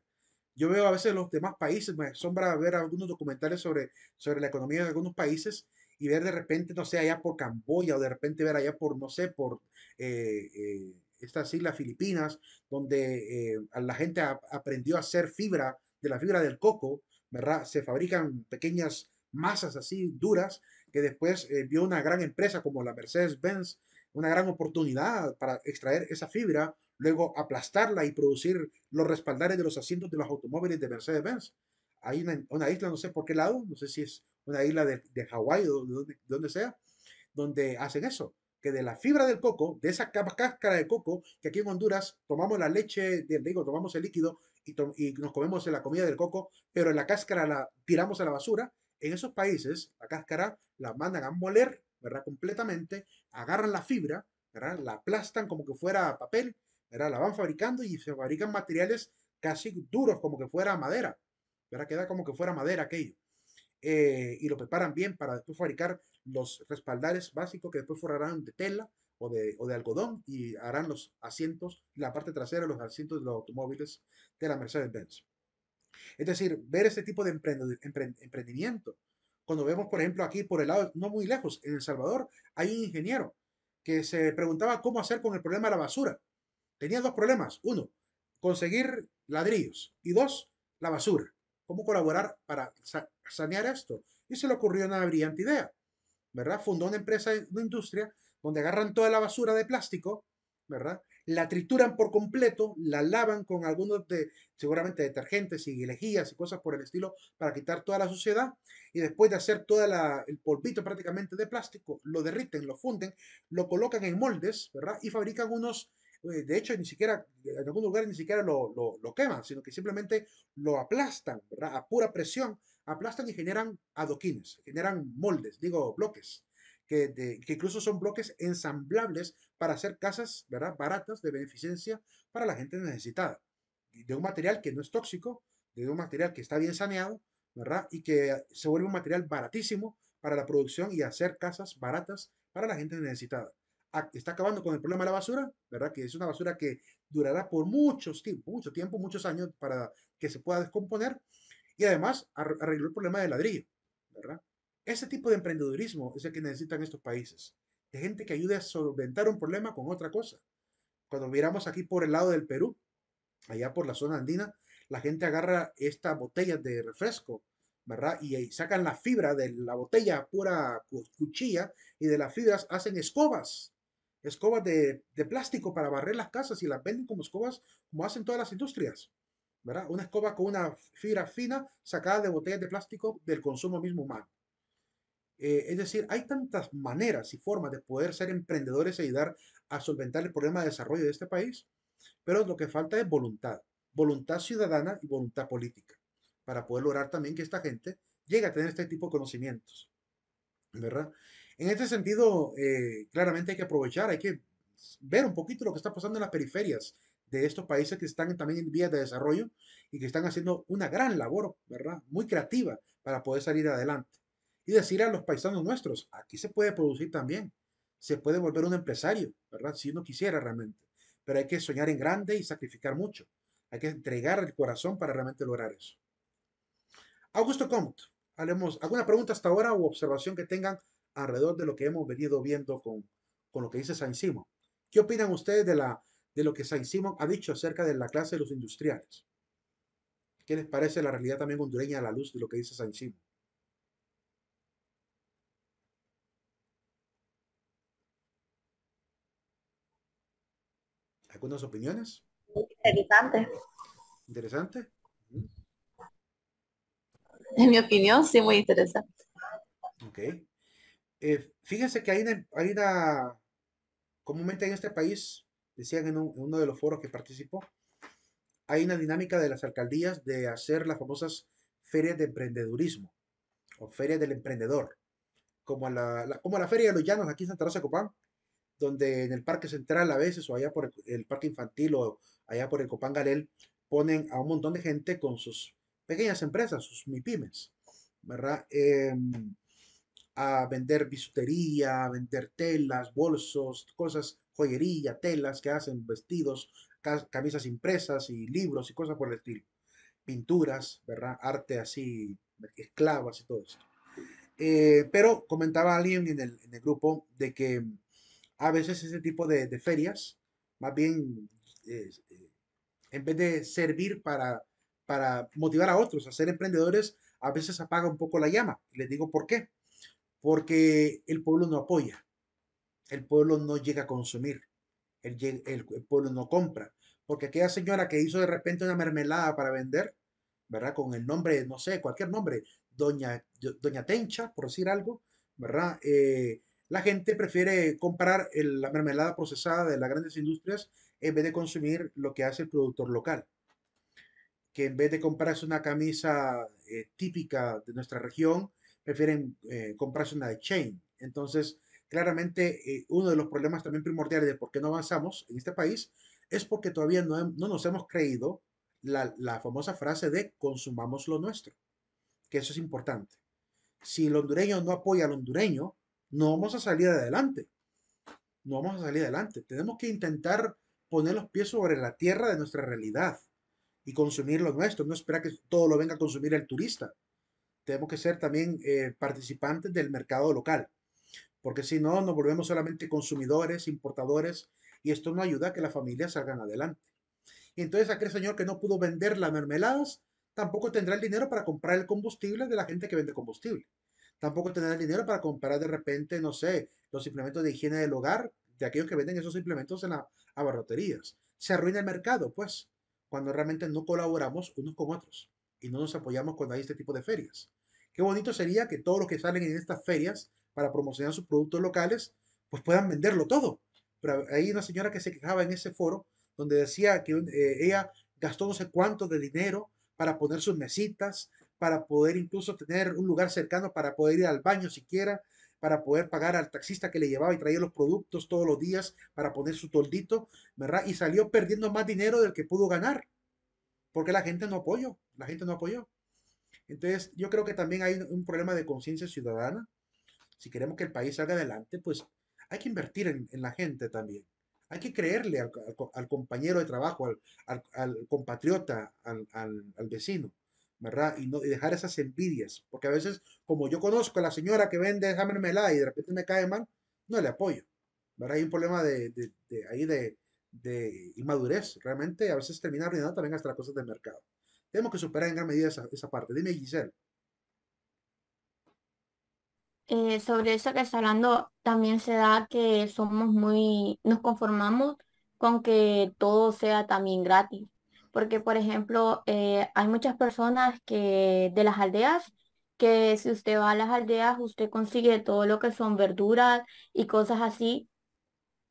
yo veo a veces los demás países, me asombra ver algunos documentales sobre, sobre la economía de algunos países y ver de repente, no sé, allá por Camboya o de repente ver allá por, no sé, por eh, eh, estas islas Filipinas, donde eh, la gente aprendió a hacer fibra de la fibra del coco, ¿verdad? Se fabrican pequeñas masas así duras que después vio una gran empresa como la Mercedes-Benz, una gran oportunidad para extraer esa fibra, luego aplastarla y producir los respaldares de los asientos de los automóviles de Mercedes-Benz. Hay una, isla, no sé por qué lado, no sé si es una isla de, de Hawái o de donde, sea, donde hacen eso que de la fibra del coco, de esa cáscara de coco, que aquí en Honduras tomamos la leche, digo, tomamos el líquido y, y, nos comemos la comida del coco, pero la cáscara la tiramos a la basura. En esos países, la cáscara la mandan a moler, ¿verdad? Completamente, agarran la fibra, ¿verdad? La aplastan como que fuera papel la van fabricando y se fabrican materiales casi duros, como que fuera madera, pero Queda como que fuera madera aquello. Eh, y lo preparan bien para después fabricar los respaldares básicos que después forrarán de tela o de, o de algodón y harán los asientos, la parte trasera, los asientos de los automóviles de la Mercedes-Benz. Es decir, ver ese tipo de emprendimiento. Cuando vemos, por ejemplo, aquí por el lado, no muy lejos, en El Salvador, hay un ingeniero que se preguntaba cómo hacer con el problema de la basura tenía dos problemas. Uno, conseguir ladrillos. Y dos, la basura. ¿Cómo colaborar para sanear esto? Y se le ocurrió una brillante idea. ¿Verdad? Fundó una empresa, de industria, donde agarran toda la basura de plástico, ¿verdad? La trituran por completo, la lavan con algunos de, seguramente detergentes y lejías y cosas por el estilo para quitar toda la suciedad. Y después de hacer todo el polvito prácticamente de plástico, lo derriten, lo funden, lo colocan en moldes, ¿verdad? Y fabrican unos de hecho, ni siquiera, en algún lugar ni siquiera lo, lo, queman, sino que simplemente lo aplastan a pura presión, aplastan y generan adoquines, generan moldes, digo, bloques. Que, que, incluso son bloques ensamblables para hacer casas ¿verdad? baratas de beneficencia para la gente necesitada, de un material que no es tóxico, de un material que está bien saneado, ¿verdad? Y que se vuelve un material baratísimo para la producción y hacer casas baratas para la gente necesitada está acabando con el problema de la basura, ¿verdad? Que es una basura que durará por muchos tiempo, mucho tiempo, muchos años para que se pueda descomponer y además arregló el problema del ladrillo, ¿verdad? Ese tipo de emprendedurismo es el que necesitan estos países, de gente que ayude a solventar un problema con otra cosa. Cuando miramos aquí por el lado del Perú, allá por la zona andina, la gente agarra estas botellas de refresco, ¿verdad? Y, y sacan la fibra de la botella pura cuchilla y de las fibras hacen escobas, escobas de, plástico para barrer las casas y las venden como escobas, como hacen todas las industrias. ¿verdad? Una escoba con una fibra fina sacada de botellas de plástico del consumo mismo humano. Eh, es decir, hay tantas maneras y formas de poder ser emprendedores y ayudar a solventar el problema de desarrollo de este país, pero lo que falta es voluntad, voluntad ciudadana y voluntad política, para poder lograr también que esta gente llegue a tener este tipo de conocimientos. ¿Verdad? En este sentido, eh, claramente hay que aprovechar, hay que ver un poquito lo que está pasando en las periferias de estos países que están también en vías de desarrollo y que están haciendo una gran labor, ¿verdad? Muy creativa para poder salir adelante. Y decir a los paisanos nuestros, aquí se puede producir también, se puede volver un empresario, ¿verdad? Si uno quisiera realmente. Pero hay que soñar en grande y sacrificar mucho. Hay que entregar el corazón para realmente lograr eso. Augusto Comte, hablemos, ¿alguna pregunta hasta ahora o observación que tengan alrededor de lo que hemos venido viendo con, con lo que dice Saint Simon. ¿Qué opinan ustedes de, la, de lo que Saint Simon ha dicho acerca de la clase de los industriales? ¿Qué les parece la realidad también hondureña a la luz de lo que dice Saint Simon? ¿Algunas opiniones? Interesante. ¿Interesante? En mi opinión, sí, muy interesante. Ok. Eh, fíjense que hay una, hay comúnmente en este país, decían en, uno de los foros que participó, hay una dinámica de las alcaldías de hacer las famosas ferias de emprendedurismo o ferias del emprendedor, como la, como la Feria de los Llanos aquí en Santa Rosa Copán, donde en el Parque Central a veces o allá por el, Parque Infantil o allá por el Copán Galel ponen a un montón de gente con sus pequeñas empresas, sus MIPIMES, ¿verdad? Em, a vender bisutería, a vender telas, bolsos, cosas, joyería, telas que hacen vestidos, camisas impresas y libros y cosas por el estilo. Pinturas, ¿verdad? Arte así, esclavas y todo eso. Eh, pero comentaba alguien en el, grupo de que a veces ese tipo de, ferias, más bien, eh, en vez de servir para, para motivar a otros a ser emprendedores, a veces apaga un poco la llama. Les digo por qué porque el pueblo no apoya, el pueblo no llega a consumir, el, pueblo no compra, porque aquella señora que hizo de repente una mermelada para vender, ¿verdad? Con el nombre, no sé, cualquier nombre, doña, doña Tencha, por decir algo, ¿verdad? Eh, la gente prefiere comprar la mermelada procesada de las grandes industrias en vez de consumir lo que hace el productor local. Que en vez de comprarse una camisa eh, típica de nuestra región, prefieren eh, comprarse una de Chain. Entonces, claramente, eh, uno de los problemas también primordiales de por qué no avanzamos en este país es porque todavía no, nos hemos creído la, la, famosa frase de consumamos lo nuestro, que eso es importante. Si el hondureño no apoya al hondureño, no vamos a salir adelante. No vamos a salir adelante. Tenemos que intentar poner los pies sobre la tierra de nuestra realidad y consumir lo nuestro. No espera que todo lo venga a consumir el turista tenemos que ser también eh, participantes del mercado local, porque si no, nos volvemos solamente consumidores, importadores, y esto no ayuda a que las familias salgan adelante. Y entonces aquel señor que no pudo vender las mermeladas, tampoco tendrá el dinero para comprar el combustible de la gente que vende combustible. Tampoco tendrá el dinero para comprar de repente, no sé, los implementos de higiene del hogar de aquellos que venden esos implementos en las abarroterías. Se arruina el mercado, pues, cuando realmente no colaboramos unos con otros y no nos apoyamos cuando hay este tipo de ferias. Qué bonito sería que todos los que salen en estas ferias para promocionar sus productos locales, pues puedan venderlo todo. Pero hay una señora que se quejaba en ese foro donde decía que eh, ella gastó no sé cuánto de dinero para poner sus mesitas, para poder incluso tener un lugar cercano para poder ir al baño siquiera, para poder pagar al taxista que le llevaba y traía los productos todos los días para poner su toldito, ¿verdad? Y salió perdiendo más dinero del que pudo ganar porque la gente no apoyó, la gente no apoyó. Entonces, yo creo que también hay un problema de conciencia ciudadana. Si queremos que el país salga adelante, pues hay que invertir en, la gente también. Hay que creerle al, compañero de trabajo, al, compatriota, al, vecino, ¿verdad? Y, no, dejar esas envidias. Porque a veces, como yo conozco a la señora que vende la y de repente me cae mal, no le apoyo. ¿verdad? Hay un problema de ahí de, de inmadurez. Realmente a veces termina arruinando también hasta las cosas del mercado. Tenemos que superar en gran medida esa, parte. Dime, Giselle. Eh, sobre eso que está hablando, también se da que somos muy, nos conformamos con que todo sea también gratis. Porque, por ejemplo, eh, hay muchas personas que de las aldeas, que si usted va a las aldeas, usted consigue todo lo que son verduras y cosas así,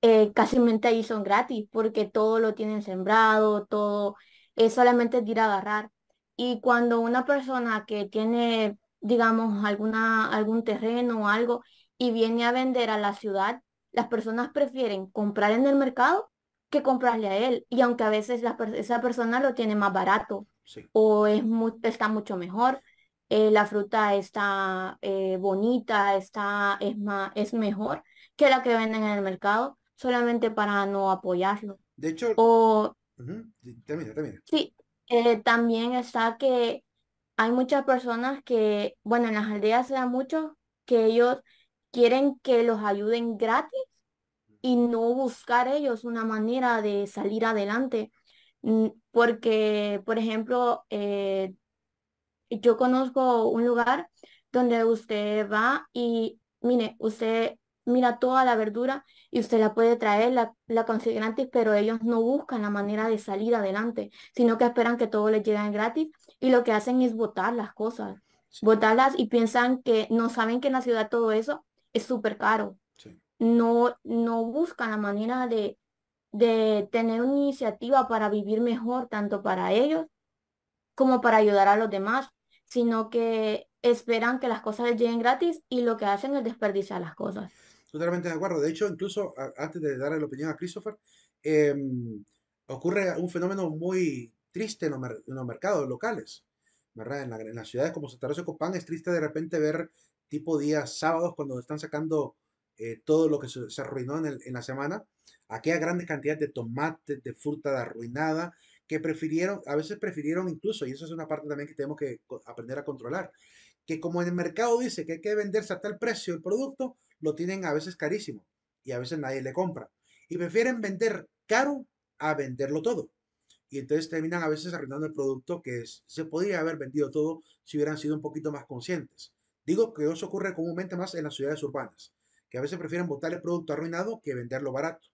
eh, casi ahí son gratis porque todo lo tienen sembrado, todo es solamente de ir a agarrar. Y cuando una persona que tiene, digamos, alguna, algún terreno o algo y viene a vender a la ciudad, las personas prefieren comprar en el mercado que comprarle a él. Y aunque a veces esa persona lo tiene más barato o es está mucho mejor, eh, la fruta está eh, bonita, está, es, más, es mejor que la que venden en el mercado solamente para no apoyarlo. De hecho, o, Sí, eh, también está que hay muchas personas que, bueno, en las aldeas se muchos. mucho que ellos quieren que los ayuden gratis y no buscar ellos una manera de salir adelante. Mm, porque, por ejemplo, eh, yo conozco un lugar donde usted va y, mire, usted mira toda la verdura y usted la puede traer, la, la gratis, pero ellos no buscan la manera de salir adelante, sino que esperan que todo les llegue gratis y lo que hacen es botar las cosas, votarlas botarlas y piensan que no saben que en la ciudad todo eso es súper caro. No, no buscan la manera de, de tener una iniciativa para vivir mejor, tanto para ellos como para ayudar a los demás, sino que esperan que las cosas les lleguen gratis y lo que hacen es desperdiciar las cosas. Totalmente de acuerdo. De hecho, incluso antes de darle la opinión a Christopher, em, ocurre un fenómeno muy triste en los, mercados locales, En, las ciudades como Santa Rosa y Copán es triste de repente ver tipo días sábados cuando están sacando eh, todo lo que se, arruinó en, la semana, aquella grandes cantidades de tomates, de fruta arruinada, que prefirieron, a veces prefirieron incluso, y eso es una parte también que tenemos que aprender a controlar, que como en el mercado dice que hay que venderse a tal precio el producto, lo tienen a veces carísimo y a veces nadie le compra. Y prefieren vender caro a venderlo todo. Y entonces terminan a veces arruinando el producto que se podría haber vendido todo si hubieran sido un poquito más conscientes. Digo que eso ocurre comúnmente más en las ciudades urbanas, que a veces prefieren botar el producto arruinado que venderlo barato.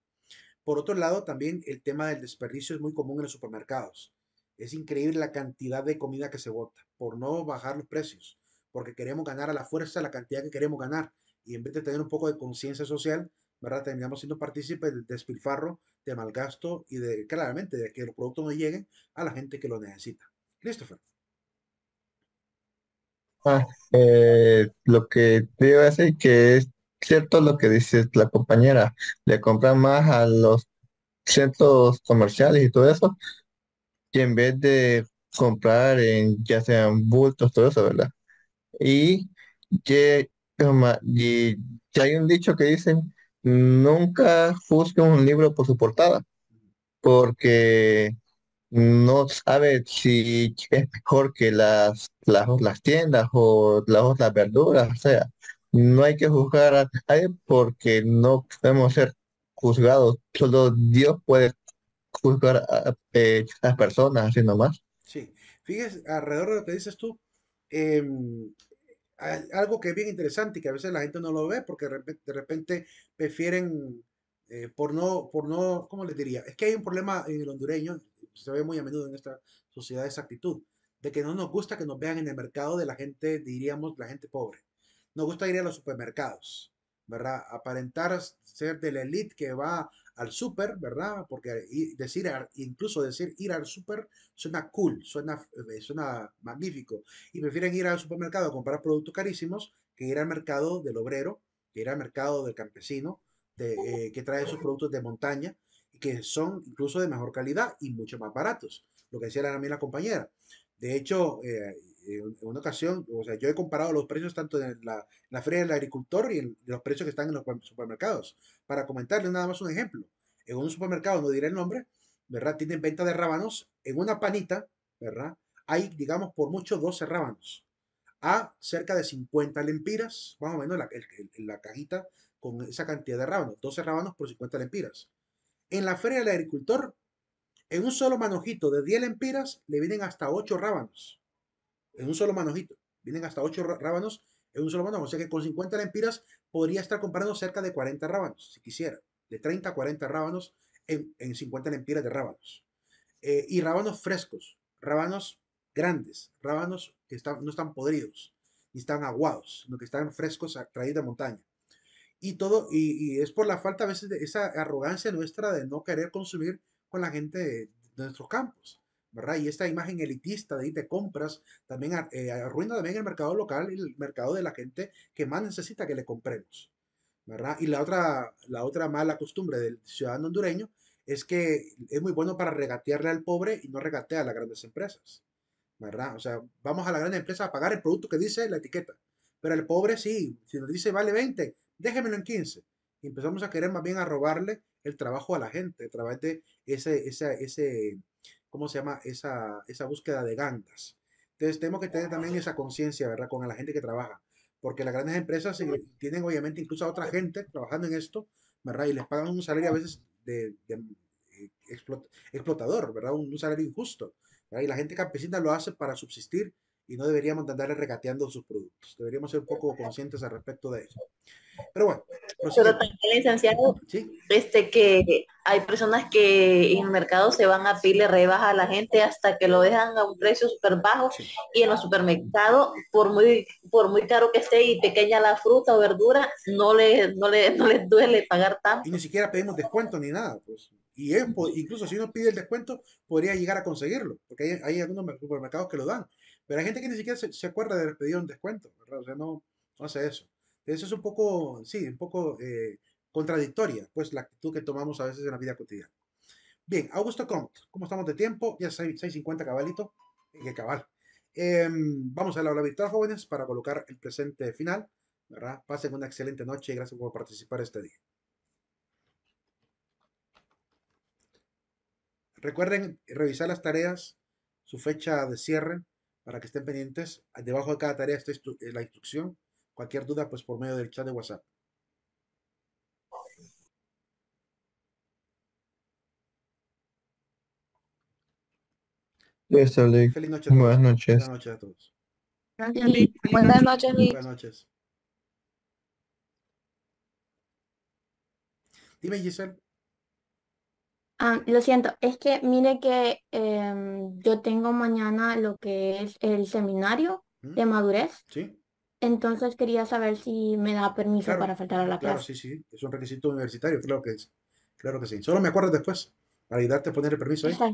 Por otro lado, también el tema del desperdicio es muy común en los supermercados. Es increíble la cantidad de comida que se bota por no bajar los precios, porque queremos ganar a la fuerza la cantidad que queremos ganar y en vez de tener un poco de conciencia social, ¿verdad? Terminamos siendo partícipes del despilfarro, de malgasto y de, claramente, de que los productos no lleguen a la gente que lo necesita. Christopher. Ah, eh, lo que veo es que es cierto lo que dice la compañera, le compran más a los centros comerciales y todo eso, y en vez de comprar en ya sean bultos, todo eso, ¿verdad? Y que y hay un dicho que dicen, nunca juzgue un libro por su portada, porque no sabe si es mejor que las, las, tiendas o las, las verduras, o sea, no hay que juzgar a nadie porque no podemos ser juzgados, solo Dios puede juzgar a, eh, las personas así nomás. Sí, fíjese, alrededor de lo que dices tú, eh, algo que es bien interesante y que a veces la gente no lo ve porque de repente prefieren, eh, por no, por no, ¿cómo les diría? Es que hay un problema en el hondureño, se ve muy a menudo en esta sociedad esa actitud, de que no nos gusta que nos vean en el mercado de la gente, diríamos, la gente pobre. Nos gusta ir a los supermercados, ¿verdad? Aparentar ser de la elite que va al súper, ¿verdad? Porque decir, incluso decir ir al súper suena cool, suena, eh, suena magnífico. Y prefieren ir al supermercado a comprar productos carísimos que ir al mercado del obrero, que ir al mercado del campesino, eh, que trae sus productos de montaña, que son incluso de mejor calidad y mucho más baratos. Lo que decía también la compañera. De hecho, eh, eh, en una ocasión, o sea, yo he comparado los precios tanto de la, feria del agricultor y los precios que están en los supermercados. Para comentarles nada más un ejemplo. En un supermercado, no diré el nombre, ¿verdad? Tienen venta de rábanos. En una panita, ¿verdad? Hay, digamos, por mucho 12 rábanos a cerca de 50 lempiras, más o menos la, la cajita con esa cantidad de rábanos, 12 rábanos por 50 lempiras. En la feria del agricultor, en un solo manojito de 10 lempiras le vienen hasta 8 rábanos en un solo manojito. Vienen hasta 8 rábanos en un solo manojo. O sea que con 50 lempiras podría estar comprando cerca de 40 rábanos, si quisiera. De 30 a 40 rábanos en, 50 lempiras de rábanos. Eh, y rábanos frescos, rábanos grandes, rábanos que están, no están podridos, ni están aguados, sino que están frescos traídos de montaña. Y todo, y, es por la falta a veces de esa arrogancia nuestra de no querer consumir con la gente de nuestros campos. Y esta imagen elitista de irte compras también eh, arruina también el mercado local y el mercado de la gente que más necesita que le compremos, ¿verdad? Y la otra, la otra mala costumbre del ciudadano hondureño es que es muy bueno para regatearle al pobre y no regatear a las grandes empresas, ¿verdad? O sea, vamos a la gran empresa a pagar el producto que dice la etiqueta, pero el pobre sí, si nos dice vale 20, déjemelo en 15. Y empezamos a querer más bien a robarle el trabajo a la gente a través de ese ¿cómo se llama? Esa, búsqueda de gangas. Entonces tenemos que tener también esa conciencia, ¿verdad? Con la gente que trabaja, porque las grandes empresas eh, tienen obviamente incluso a otra gente trabajando en esto, ¿verdad? Y les pagan un salario a veces de, eh, explotador, ¿verdad? Un, salario injusto. Y la gente campesina lo hace para subsistir y no deberíamos andarle regateando sus productos. Deberíamos ser un poco conscientes al respecto de eso. Pero bueno. Pero también, licenciado, este, que hay personas que en el mercado se van a pile rebaja a la gente hasta que lo dejan a un precio súper bajo y en los supermercados, por muy, por muy caro que esté y pequeña la fruta o verdura, no les no le, no duele pagar tanto. Y ni siquiera pedimos descuento ni nada. Pues. Y es, incluso si uno pide el descuento, podría llegar a conseguirlo, porque hay, hay algunos supermercados que lo dan pero hay gente que ni siquiera se, acuerda de pedir un descuento, ¿verdad? O sea, no, hace eso. Eso es un poco, sí, un poco eh, contradictoria, pues la actitud que tomamos a veces en la vida cotidiana. Bien, Augusto Comte, ¿cómo estamos de tiempo? Ya 6.50 cabalito. ¿Qué cabal? Em, vamos a la hora virtual, jóvenes, para colocar el presente final. ¿verdad? Pasen una excelente noche y gracias por participar este día. Recuerden revisar las tareas, su fecha de cierre, para que estén pendientes. Debajo de cada tarea está eh, la instrucción. Cualquier duda, pues por medio del chat de WhatsApp. Gracias, Alex. Feliz noche Buenas noches. Buenas noches a todos. Buenas noches, Buenas noches. Dime, Giselle. Ah, lo siento, es que mire que em, yo tengo mañana lo que es el seminario de mm. madurez. Sí. Entonces quería saber si me da permiso para faltar a la clase. Claro, sí, sí, es un requisito universitario, claro que es. Claro que sí. Solo me acuerdo después, para ayudarte a poner el permiso Está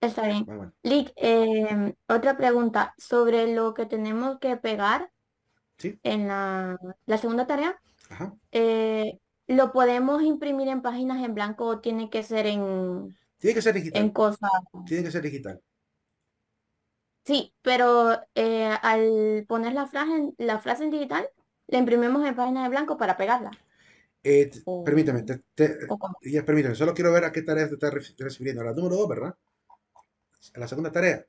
Está bien. Em, otra pregunta sobre lo que tenemos que pegar en la, segunda tarea. Ajá. Eh, ¿Lo podemos imprimir en páginas en blanco o tiene que ser en... Tiene que ser digital. En cosas. Tiene que ser digital. Sí, pero eh, al poner la frase, la frase en digital, la imprimimos en páginas en blanco para pegarla. Eh, permítame, te, solo quiero ver a qué tarea te estás recibiendo. A la número dos ¿verdad? A la segunda tarea.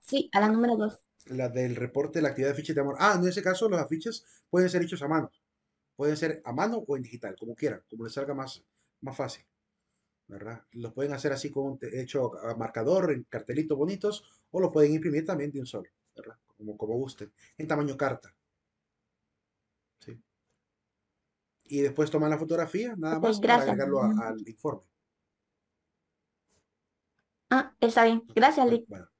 Sí, a la número dos La del reporte de la actividad de afiches de amor. Ah, en ese caso los afiches pueden ser hechos a mano. Pueden ser a mano o en digital, como quieran, como les salga más, más fácil. ¿verdad? Los pueden hacer así con hecho a marcador, en cartelitos bonitos, o los pueden imprimir también de un solo, ¿verdad? Como, como gusten, en tamaño carta. Y después toman la fotografía, nada más, para agregarlo al informe. Ah, está bien. Gracias, Lick.